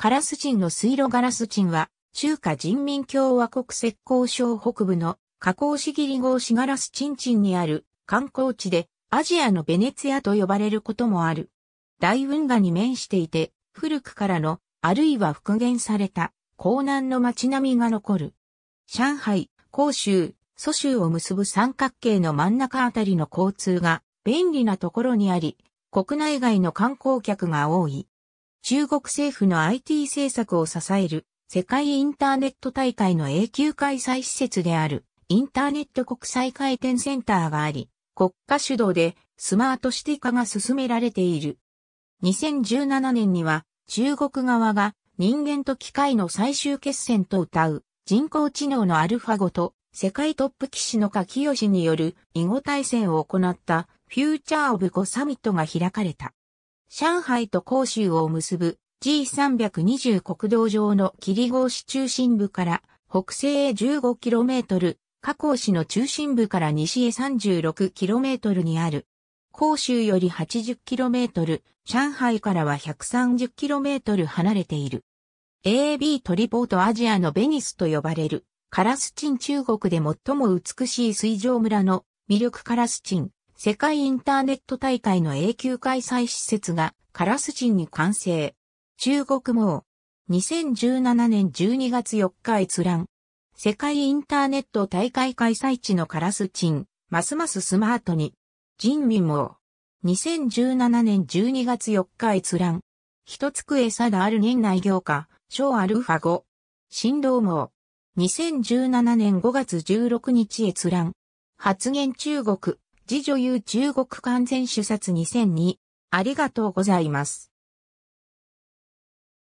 カラスチンの水路ガラスチンは、中華人民共和国石膏省北部の加工しぎり合しガラスチンチンにある観光地でアジアのベネツィアと呼ばれることもある。大運河に面していて、古くからの、あるいは復元された、江南の街並みが残る。上海、広州、蘇州を結ぶ三角形の真ん中あたりの交通が便利なところにあり、国内外の観光客が多い。中国政府の IT 政策を支える世界インターネット大会の永久開催施設であるインターネット国際回転センターがあり、国家主導でスマートシティ化が進められている。2017年には中国側が人間と機械の最終決戦と歌う人工知能のアルファ語と世界トップ騎士の柿吉による囲碁対戦を行ったフューチャーオブ5サミットが開かれた。上海と広州を結ぶ G320 国道上の霧郷市中心部から北西へ 15km、加工市の中心部から西へ 36km にある。広州より 80km、上海からは 130km 離れている。AAB トリポートアジアのベニスと呼ばれる、カラスチン中国で最も美しい水上村の魅力カラスチン、世界インターネット大会の永久開催施設がカラス人に完成。中国網。2017年12月4日閲覧。世界インターネット大会開催地のカラスチン、ますますスマートに。人民網。2017年12月4日閲覧。一つえさだある年内業家、小アルファ5。振動網。2017年5月16日閲覧。発言中国。次女優中国完全主殺2002。ありがとうございます。